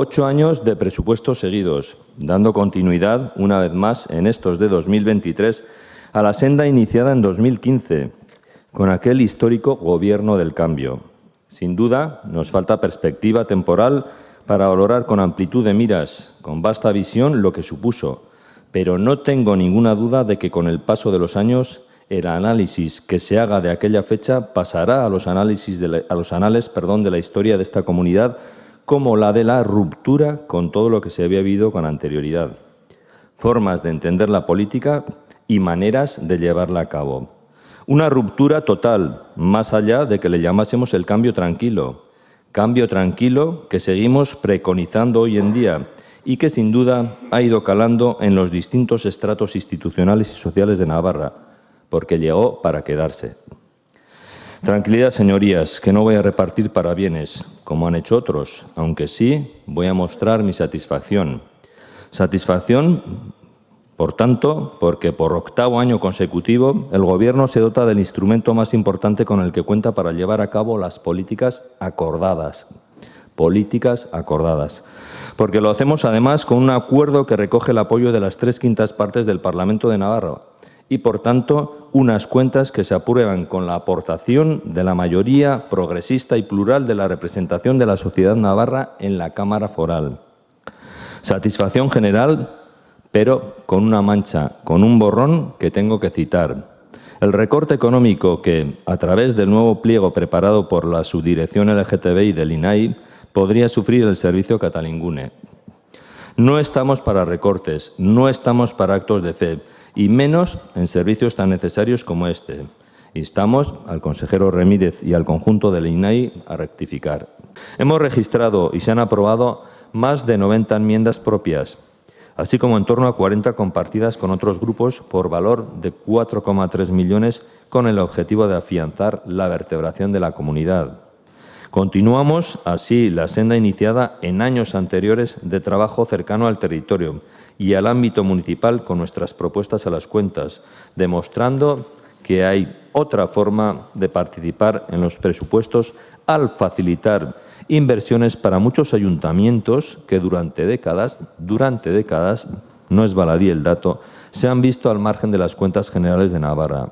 Ocho años de presupuestos seguidos, dando continuidad, una vez más, en estos de 2023, a la senda iniciada en 2015, con aquel histórico Gobierno del Cambio. Sin duda, nos falta perspectiva temporal para valorar con amplitud de miras, con vasta visión, lo que supuso, pero no tengo ninguna duda de que con el paso de los años el análisis que se haga de aquella fecha pasará a los, análisis de a los anales perdón, de la historia de esta comunidad como la de la ruptura con todo lo que se había vivido con anterioridad, formas de entender la política y maneras de llevarla a cabo. Una ruptura total, más allá de que le llamásemos el cambio tranquilo, cambio tranquilo que seguimos preconizando hoy en día y que sin duda ha ido calando en los distintos estratos institucionales y sociales de Navarra, porque llegó para quedarse. Tranquilidad, señorías, que no voy a repartir para bienes, como han hecho otros, aunque sí voy a mostrar mi satisfacción. Satisfacción, por tanto, porque por octavo año consecutivo el Gobierno se dota del instrumento más importante con el que cuenta para llevar a cabo las políticas acordadas. Políticas acordadas. Porque lo hacemos además con un acuerdo que recoge el apoyo de las tres quintas partes del Parlamento de Navarra y, por tanto, unas cuentas que se aprueban con la aportación de la mayoría progresista y plural de la representación de la sociedad navarra en la Cámara Foral. Satisfacción general, pero con una mancha, con un borrón que tengo que citar. El recorte económico que, a través del nuevo pliego preparado por la subdirección LGTBI del INAI, podría sufrir el servicio Catalingune, no estamos para recortes, no estamos para actos de fe, y menos en servicios tan necesarios como este. Instamos al consejero Remírez y al conjunto del INAI a rectificar. Hemos registrado y se han aprobado más de 90 enmiendas propias, así como en torno a 40 compartidas con otros grupos por valor de 4,3 millones con el objetivo de afianzar la vertebración de la comunidad. Continuamos así la senda iniciada en años anteriores de trabajo cercano al territorio y al ámbito municipal con nuestras propuestas a las cuentas, demostrando que hay otra forma de participar en los presupuestos al facilitar inversiones para muchos ayuntamientos que durante décadas, durante décadas, no es baladí el dato, se han visto al margen de las cuentas generales de Navarra,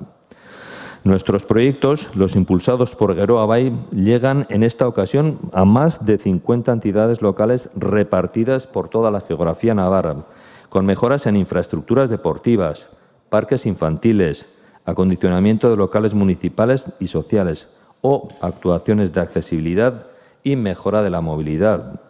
Nuestros proyectos, los impulsados por Geroa Bay, llegan en esta ocasión a más de 50 entidades locales repartidas por toda la geografía navarra, con mejoras en infraestructuras deportivas, parques infantiles, acondicionamiento de locales municipales y sociales o actuaciones de accesibilidad y mejora de la movilidad,